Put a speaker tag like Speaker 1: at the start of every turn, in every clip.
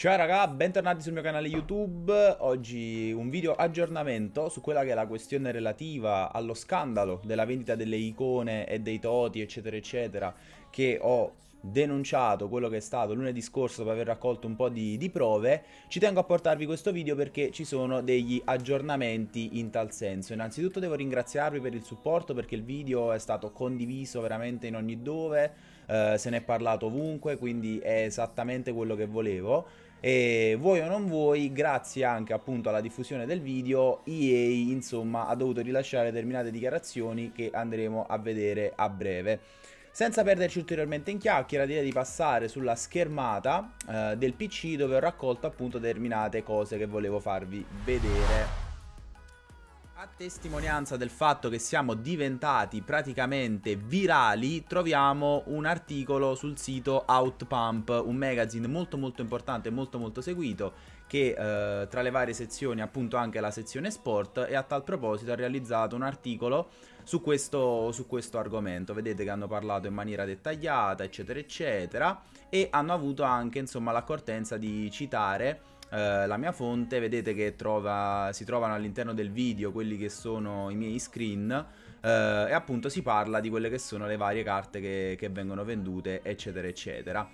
Speaker 1: Ciao raga, bentornati sul mio canale YouTube, oggi un video aggiornamento su quella che è la questione relativa allo scandalo della vendita delle icone e dei toti eccetera eccetera che ho denunciato quello che è stato lunedì scorso dopo aver raccolto un po' di, di, prove, ci tengo a portarvi questo video perché ci sono degli aggiornamenti in tal senso. Innanzitutto devo ringraziarvi per il supporto perché il video è stato condiviso veramente in ogni dove, eh, se ne è parlato ovunque, quindi è esattamente quello che volevo. E voi o non voi, grazie anche appunto alla diffusione del video, EA insomma ha dovuto rilasciare determinate dichiarazioni che andremo a vedere a breve. Senza perderci ulteriormente in chiacchiera direi di passare sulla schermata eh, del PC dove ho raccolto appunto determinate cose che volevo farvi vedere. A testimonianza del fatto che siamo diventati praticamente virali, troviamo un articolo sul sito Outpump, un magazine molto molto importante e molto molto seguito che eh, tra le varie sezioni, appunto anche la sezione sport, e a tal proposito ha realizzato un articolo su questo, su questo argomento. Vedete che hanno parlato in maniera dettagliata, eccetera, eccetera, e hanno avuto anche, insomma, l'accortenza di citare eh, la mia fonte, vedete che trova, si trovano all'interno del video quelli che sono i miei screen eh, e appunto si parla di quelle che sono le varie carte che, che vengono vendute, eccetera, eccetera.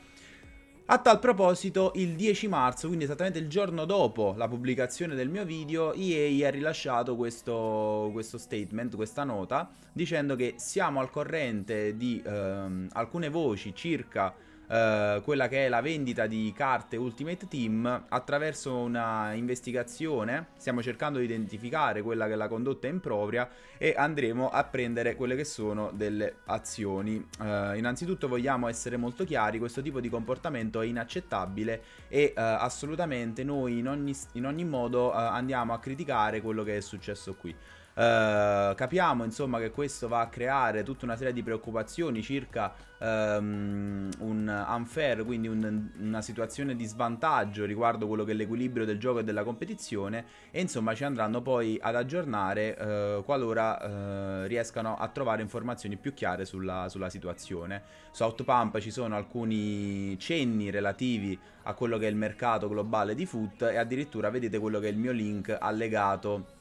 Speaker 1: A tal proposito, il 10 marzo, quindi esattamente il giorno dopo la pubblicazione del mio video, EA ha rilasciato questo, questo statement, questa nota, dicendo che siamo al corrente di ehm, alcune voci circa eh, quella che è la vendita di carte Ultimate Team attraverso una investigazione. Stiamo cercando di identificare quella che è la condotta impropria e andremo a prendere quelle che sono delle azioni. Eh, innanzitutto vogliamo essere molto chiari, questo tipo di comportamento è inaccettabile e eh, assolutamente noi in ogni, in ogni modo eh, andiamo a criticare quello che è successo qui. Eh, capiamo insomma che questo va a creare tutta una serie di preoccupazioni circa ehm, un unfair, quindi un, una situazione di svantaggio riguardo quello che è l'equilibrio del gioco e della competizione e insomma ci andranno poi ad aggiornare eh, qualora eh, riescano a trovare informazioni più chiare sulla, sulla situazione. Su Outpump ci sono alcuni cenni relativi a quello che è il mercato globale di foot e addirittura vedete quello che è il mio link allegato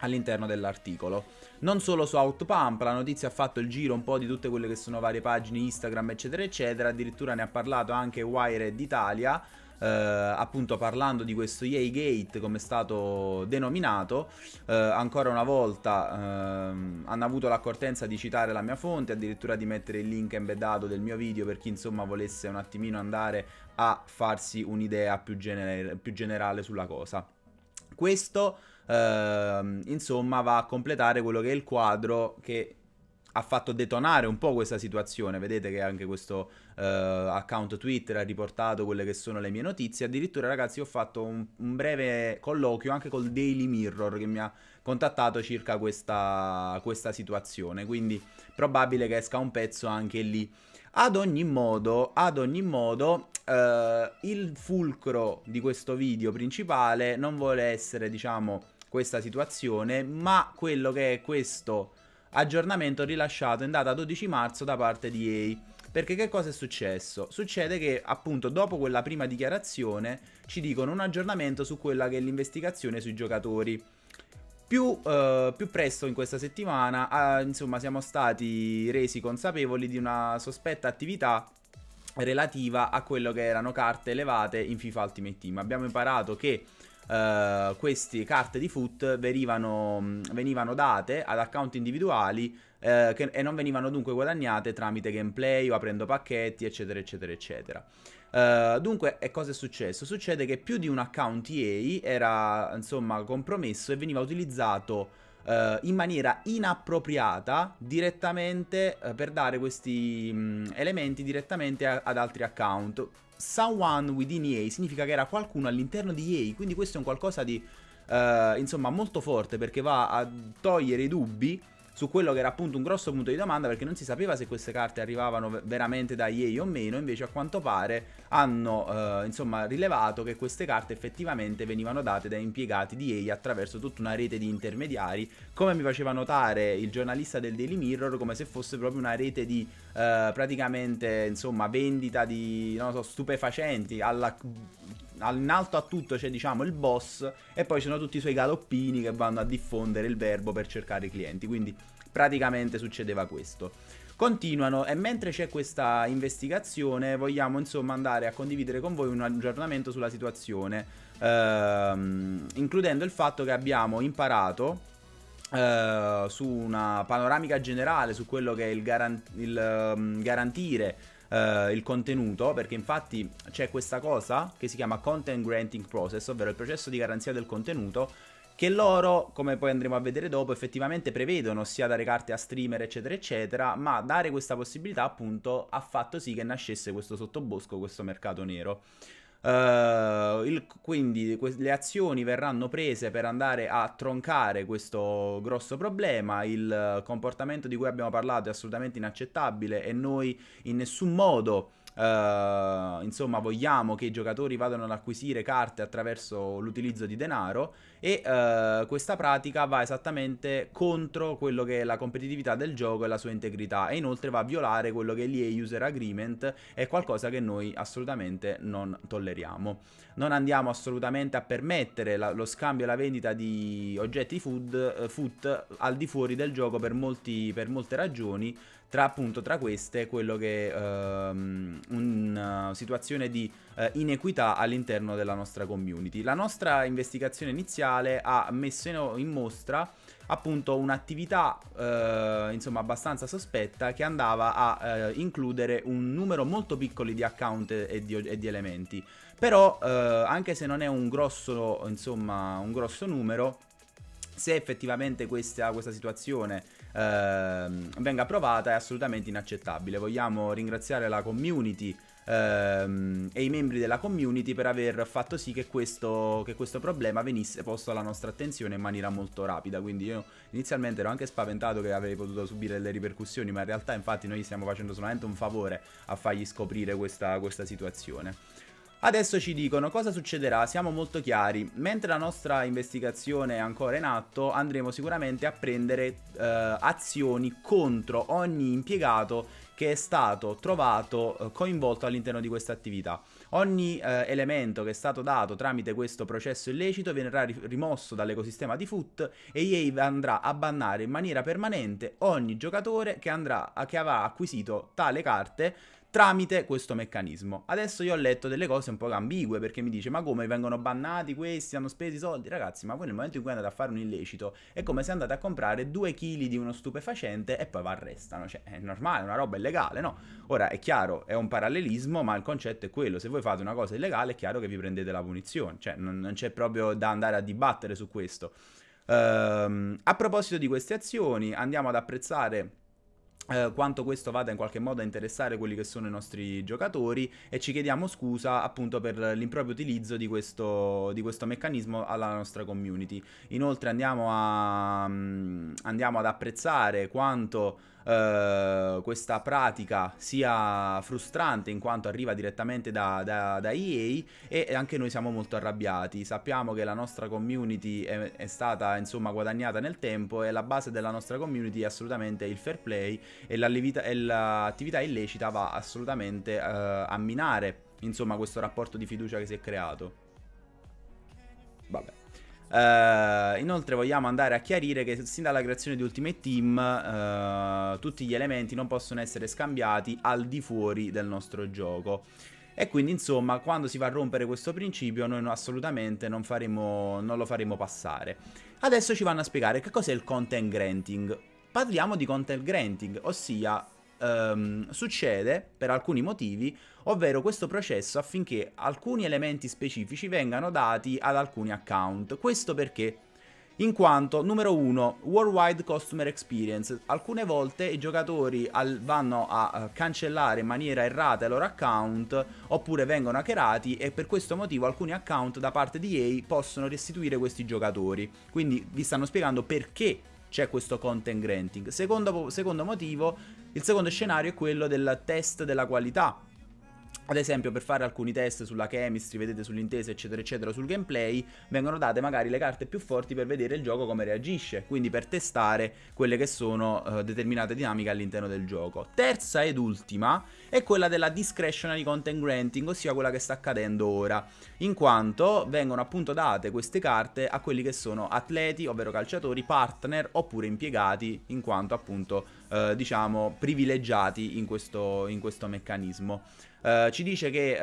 Speaker 1: all'interno dell'articolo. Non solo su Outpump, la notizia ha fatto il giro un po' di tutte quelle che sono varie pagine Instagram eccetera eccetera, addirittura ne ha parlato anche Wired Italia, eh, appunto parlando di questo Yay Gate come è stato denominato, eh, ancora una volta ehm, hanno avuto l'accortenza di citare la mia fonte, addirittura di mettere il link embeddato del mio video per chi insomma volesse un attimino andare a farsi un'idea più, gener- più generale sulla cosa. Questo Ehm, insomma va a completare quello che è il quadro che ha fatto detonare un po' questa situazione. Vedete che anche questo eh, account Twitter ha riportato quelle che sono le mie notizie. Addirittura, ragazzi, ho fatto un, un breve colloquio anche col Daily Mirror che mi ha contattato circa questa, questa situazione. Quindi probabile che esca un pezzo anche lì. Ad ogni modo, ad ogni modo eh, il fulcro di questo video principale non vuole essere, diciamo, questa situazione, ma quello che è questo aggiornamento rilasciato in data 12 marzo da parte di EA. Perché che cosa è successo? Succede che appunto dopo quella prima dichiarazione ci dicono un aggiornamento su quella che è l'investigazione sui giocatori. Più, eh, più presto in questa settimana, eh, insomma, siamo stati resi consapevoli di una sospetta attività relativa a quello che erano carte elevate in FIFA Ultimate Team. Abbiamo imparato che Uh, eh, queste carte di foot venivano, venivano date ad account individuali uh, che, e non venivano dunque guadagnate tramite gameplay o aprendo pacchetti eccetera eccetera eccetera. Uh, dunque, e cosa è successo? Succede che più di un account EA era insomma compromesso e veniva utilizzato eh, in maniera inappropriata direttamente eh, per dare questi mh, mm, elementi direttamente a, ad altri account. Someone within EA significa che era qualcuno all'interno di EA, quindi questo è un qualcosa di eh, insomma molto forte perché va a togliere i dubbi su quello che era appunto un grosso punto di domanda perché non si sapeva se queste carte arrivavano veramente da EA o meno, invece a quanto pare hanno eh, insomma rilevato che queste carte effettivamente venivano date da impiegati di EA attraverso tutta una rete di intermediari, come mi faceva notare il giornalista del Daily Mirror, come se fosse proprio una rete di eh, praticamente insomma vendita di non so, stupefacenti alla in alto a tutto c'è diciamo il boss e poi ci sono tutti i suoi galoppini che vanno a diffondere il verbo per cercare i clienti, quindi praticamente succedeva questo. Continuano e mentre c'è questa investigazione vogliamo insomma andare a condividere con voi un aggiornamento sulla situazione, ehm, includendo il fatto che abbiamo imparato Uh, su una panoramica generale su quello che è il, garan- il um, garantire eh, il contenuto, perché infatti c'è questa cosa che si chiama content granting process, ovvero il processo di garanzia del contenuto che loro, come poi andremo a vedere dopo, effettivamente prevedono sia dare carte a streamer, eccetera, eccetera, ma dare questa possibilità appunto ha fatto sì che nascesse questo sottobosco, questo mercato nero. Uh, il, quindi que- le azioni verranno prese per andare a troncare questo grosso problema. Il uh, comportamento di cui abbiamo parlato è assolutamente inaccettabile e noi in nessun modo. Uh, insomma, vogliamo che i giocatori vadano ad acquisire carte attraverso l'utilizzo di denaro e uh, questa pratica va esattamente contro quello che è la competitività del gioco e la sua integrità e inoltre va a violare quello che è l'EA User Agreement, è qualcosa che noi assolutamente non tolleriamo tolleriamo. Non andiamo assolutamente a permettere la, lo scambio e la vendita di oggetti food, eh, foot al di fuori del gioco per, molti, per molte ragioni, tra appunto tra queste quello che è um, ehm, una eh, situazione di uh, inequità all'interno della nostra community. La nostra investigazione iniziale ha messo in, in mostra appunto un'attività eh, insomma abbastanza sospetta che andava a eh, includere un numero molto piccolo di account e di, e di elementi. Però eh, anche se non è un grosso, insomma, un grosso numero, se effettivamente questa, questa situazione eh, venga provata è assolutamente inaccettabile. Vogliamo ringraziare la community ehm, e i membri della community per aver fatto sì che questo, che questo problema venisse posto alla nostra attenzione in maniera molto rapida. Quindi io inizialmente ero anche spaventato che avrei potuto subire delle ripercussioni, ma in realtà infatti noi stiamo facendo solamente un favore a fargli scoprire questa, questa situazione. Adesso ci dicono cosa succederà, siamo molto chiari. Mentre la nostra investigazione è ancora in atto, andremo sicuramente a prendere eh, azioni contro ogni impiegato che è stato trovato eh, coinvolto all'interno di questa attività. Ogni eh, elemento che è stato dato tramite questo processo illecito verrà ri- rimosso dall'ecosistema di Foot e EA andrà a bannare in maniera permanente ogni giocatore che, andrà, che avrà acquisito tale carte tramite questo meccanismo. Adesso io ho letto delle cose un po' ambigue perché mi dice ma come vengono bannati questi, hanno speso i soldi? Ragazzi, ma voi nel momento in cui andate a fare un illecito è come se andate a comprare due chili di uno stupefacente e poi vi arrestano, cioè è normale, è una roba illegale, no? Ora è chiaro, è un parallelismo, ma il concetto è quello, se voi fate una cosa illegale è chiaro che vi prendete la punizione, cioè non, non c'è proprio da andare a dibattere su questo. Ehm, a proposito di queste azioni, andiamo ad apprezzare eh, quanto questo vada in qualche modo a interessare quelli che sono i nostri giocatori e ci chiediamo scusa appunto per l'improprio utilizzo di questo, di questo meccanismo alla nostra community. Inoltre andiamo, a, mm, andiamo ad apprezzare quanto eh, questa pratica sia frustrante in quanto arriva direttamente da, da, da, EA e anche noi siamo molto arrabbiati. Sappiamo che la nostra community è, è stata insomma guadagnata nel tempo e la base della nostra community è assolutamente il fair play e, e l'attività illecita va assolutamente eh, a minare insomma questo rapporto di fiducia che si è creato. Vabbè. Uh, inoltre vogliamo andare a chiarire che sin dalla creazione di Ultimate Team uh, tutti gli elementi non possono essere scambiati al di fuori del nostro gioco. E quindi insomma quando si va a rompere questo principio noi assolutamente non, faremo, non lo faremo passare. Adesso ci vanno a spiegare che cos'è il content granting. Parliamo di content granting, ossia ehm, succede per alcuni motivi, ovvero questo processo affinché alcuni elementi specifici vengano dati ad alcuni account. Questo perché? In quanto, numero 1, Worldwide Customer Experience, alcune volte i giocatori al, vanno a uh, cancellare in maniera errata i loro account oppure vengono hackerati e per questo motivo alcuni account da parte di EA possono restituire questi giocatori. Quindi vi stanno spiegando perché c'è questo content granting. Secondo, secondo motivo, il secondo scenario è quello del test della qualità ad esempio per fare alcuni test sulla chemistry, vedete sull'intesa eccetera eccetera sul gameplay, vengono date magari le carte più forti per vedere il gioco come reagisce, quindi per testare quelle che sono uh, determinate dinamiche all'interno del gioco. Terza ed ultima è quella della discretionary content granting, ossia quella che sta accadendo ora, in quanto vengono appunto date queste carte a quelli che sono atleti, ovvero calciatori, partner oppure impiegati, in quanto appunto eh, diciamo, privilegiati in questo, in questo meccanismo. Eh, ci dice che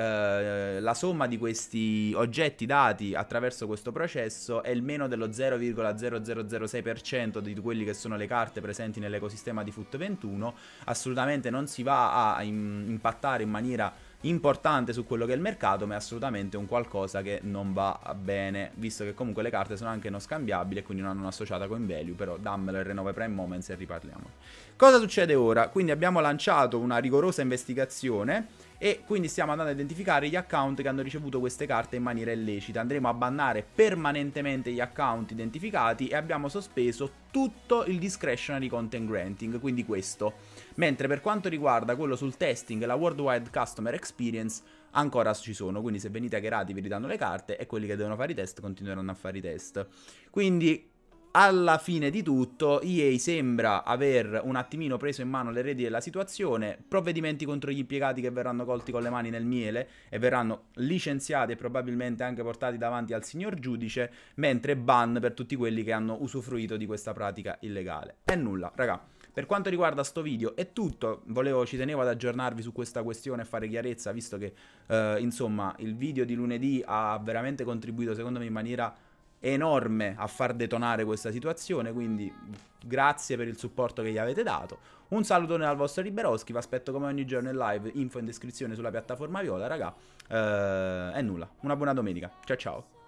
Speaker 1: eh, la somma di questi oggetti dati attraverso questo processo è il meno dello 0,0006% di quelli che sono le carte presenti nell'ecosistema di FUT21, assolutamente non si va a in, impattare in maniera importante su quello che è il mercato, ma è assolutamente un qualcosa che non va bene, visto che comunque le carte sono anche non scambiabili e quindi non hanno un'associata coin value, però dammelo il 9 Prime Moments e riparliamo. Cosa succede ora? Quindi abbiamo lanciato una rigorosa investigazione e quindi stiamo andando a identificare gli account che hanno ricevuto queste carte in maniera illecita. Andremo a bannare permanentemente gli account identificati e abbiamo sospeso tutto il discretionary content granting, quindi questo. Mentre per quanto riguarda quello sul testing la worldwide customer experience, ancora ci sono, quindi se venite hackerati vi ridanno le carte e quelli che devono fare i test continueranno a fare i test. Quindi alla fine di tutto EA sembra aver un attimino preso in mano le reti della situazione, provvedimenti contro gli impiegati che verranno colti con le mani nel miele e verranno licenziati e probabilmente anche portati davanti al signor giudice, mentre ban per tutti quelli che hanno usufruito di questa pratica illegale. E nulla, raga. Per quanto riguarda sto video è tutto, volevo, ci tenevo ad aggiornarvi su questa questione e fare chiarezza, visto che eh, insomma il video di lunedì ha veramente contribuito secondo me in maniera enorme a far detonare questa situazione, quindi grazie per il supporto che gli avete dato. Un salutone al vostro Liberoschi, vi aspetto come ogni giorno in live, info in descrizione sulla piattaforma Viola, raga. Eh, e nulla, una buona domenica, ciao ciao.